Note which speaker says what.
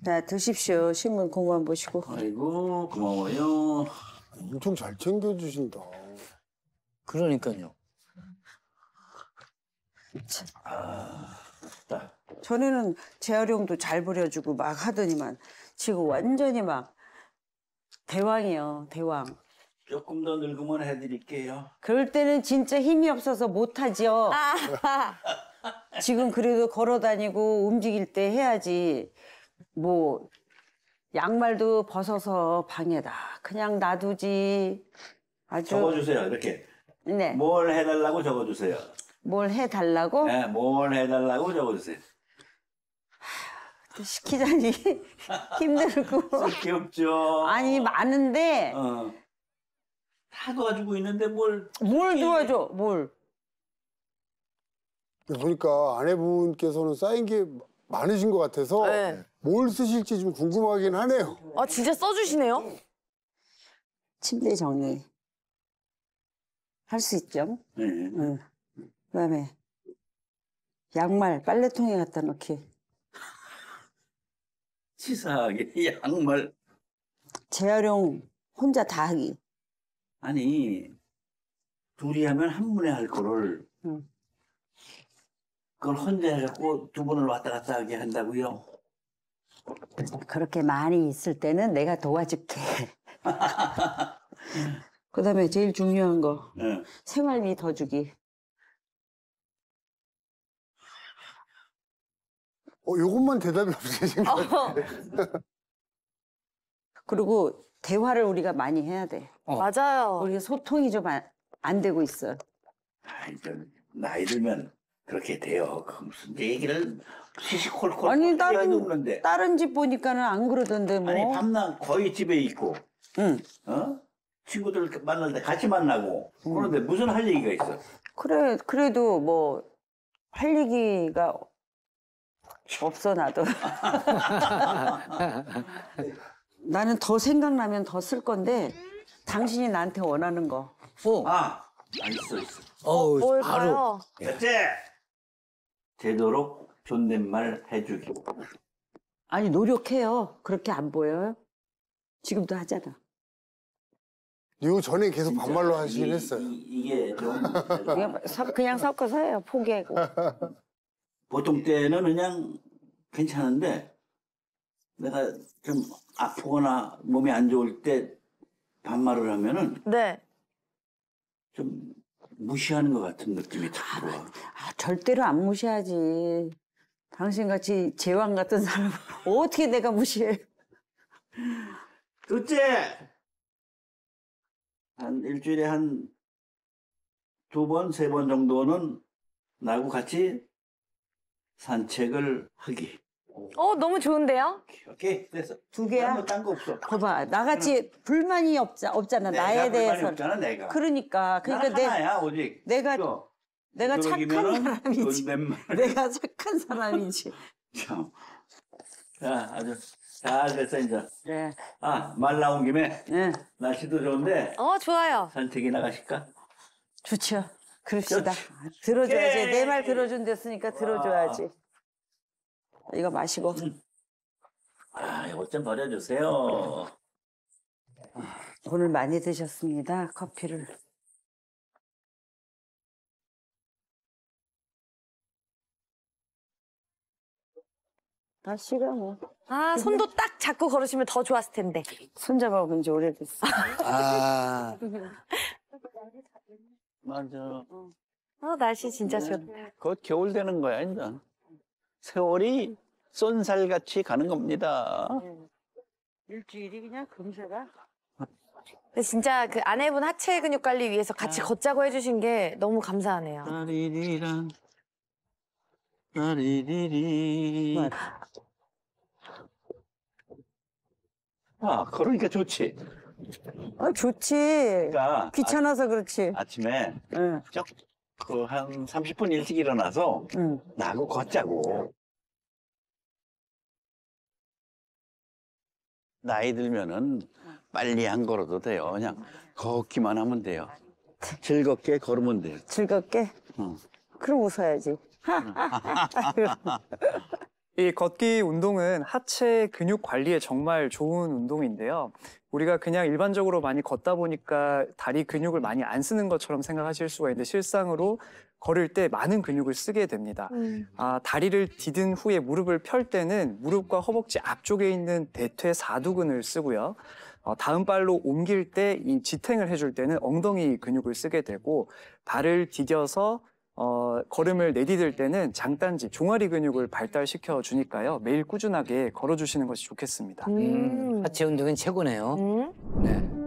Speaker 1: 네, 드십시오. 신문 공만 보시고. 아이고 고마워요. 엄청 잘 챙겨주신다. 그러니까요. 아, 나. 전에는 재활용도 잘 버려주고 막 하더니만 지금 완전히 막 대왕이요, 대왕. 조금 더 늙으면 해드릴게요. 그럴 때는 진짜 힘이 없어서 못하지 아. 지금 그래도 걸어다니고 움직일 때 해야지. 뭐 양말도 벗어서 방에다 그냥 놔두지 아주 적어주세요 이렇게 네. 뭘 해달라고 적어주세요 뭘 해달라고? 네, 뭘 해달라고 적어주세요 시키자니 힘들고 귀엽죠 아니 많은데 어. 다 도와주고 있는데 뭘 뭘 도와줘 뭘 보니까 그러니까 아내분께서는 쌓인 게 많으신 것 같아서 네. 뭘 쓰실지 좀 궁금하긴 하네요. 아 진짜 써주시네요? 침대 정리 할 수 있죠. 네. 응. 그다음에 양말 빨래통에 갖다 놓기. 치사하게 양말. 재활용 혼자 다 하기. 아니 둘이 하면 한 번에 할 거를 응. 그걸 혼자 해갖고 두 번을 왔다 갔다 하게 한다고요? 그렇게 많이 있을 때는 내가 도와줄게. 그다음에 제일 중요한 거 네. 생활비 더 주기. 어, 요것만 대답이 없으신 것같은 어. 그리고 대화를 우리가 많이 해야 돼. 어. 맞아요. 우리가 소통이 좀 안 되고 있어. 아, 일단 나이 들면 그렇게 돼요. 그 무슨 얘기를 시시콜콜 아니 다른 없는데. 다른 집 보니까는 안 그러던데 뭐. 아니 밤낮 거의 집에 있고. 응. 어? 친구들 만날 때 같이 만나고. 응. 그런데 무슨 할 얘기가 있어? 그래 그래도 뭐 할 얘기가 없어 나도. 나는 더 생각나면 더 쓸 건데 당신이 나한테 원하는 거. 어. 아, 아 있어 있어. 어 바로. 됐지? 되도록 존댓말 해주기. 아니 노력해요. 그렇게 안 보여요? 지금도 하잖아. 요 전에 계속 반말로 하시긴 했어요. 이, 게좀 그냥, 그냥 섞어서 해요. 포기하고. 보통 때는 그냥 괜찮은데 내가 좀 아프거나 몸이 안 좋을 때 반말을 하면은 네. 좀 무시하는 것 같은 느낌이 들어와. 아, 절대로 안 무시하지. 당신같이 제왕 같은 사람 어떻게 내가 무시해? 둘째! 한 일주일에 한 두 번, 세 번 정도는 나하고 같이 산책을 하기. 어, 너무 좋은데요? 오케이, 오케이. 됐어. 두 개야? 딴거 딴거 없어. 봐봐 나같이 불만이 없자, 없잖아, 나에 대해서. 없잖아, 내가. 그러니까. 그러니까 내. 하나야, 오직. 내가. 그렇죠? 내가 착한 사람이지. 내가 착한 사람이지. 참. 자, 아주 잘 됐어, 이제. 네. 아, 말 나온 김에. 네. 날씨도 좋은데. 어, 좋아요. 산책이 나가실까? 좋죠. 그럽시다. 그렇 들어줘야지. 내 말 들어준댔으니까 아. 들어줘야지. 이거 마시고. 음. 아, 이것 좀 버려주세요. 오늘 많이 드셨습니다. 커피를. 아 싫어 뭐. 아 손도 딱 잡고 걸으시면 더 좋았을 텐데. 손잡아본 지 오래됐어. 아. 맞아. 아 날씨 진짜 좋다. 네. 곧 겨울 되는 거야 이제. 세월이 쏜살같이 가는 겁니다. 네. 일주일이 그냥 금세가. 근데 진짜 그 아내분 하체 근육 관리 위해서 같이 네. 걷자고 해주신 게 너무 감사하네요. 아리랑 아, 그러니까 좋지. 아, 좋지. 그러니까 귀찮아서 아, 그렇지. 아침에 응. 그한 30분 일찍 일어나서 응. 나고 걷자고. 나이 들면은 빨리 안 걸어도 돼요. 그냥 걷기만 하면 돼요. 즐겁게 걸으면 돼요. 즐겁게. 응. 그럼 웃어야지. 이 걷기 운동은 하체 근육 관리에 정말 좋은 운동인데요. 우리가 그냥 일반적으로 많이 걷다 보니까 다리 근육을 많이 안 쓰는 것처럼 생각하실 수가 있는데 실상으로 걸을 때 많은 근육을 쓰게 됩니다. 음. 아, 다리를 디든 후에 무릎을 펼 때는 무릎과 허벅지 앞쪽에 있는 대퇴 사두근을 쓰고요. 어, 다음 발로 옮길 때 이 지탱을 해줄 때는 엉덩이 근육을 쓰게 되고 발을 디뎌서 어, 걸음을 내디딜 때는 장딴지 종아리 근육을 발달시켜 주니까요. 매일 꾸준하게 걸어주시는 것이 좋겠습니다. 하체 음. 아, 운동은 최고네요. 음. 네.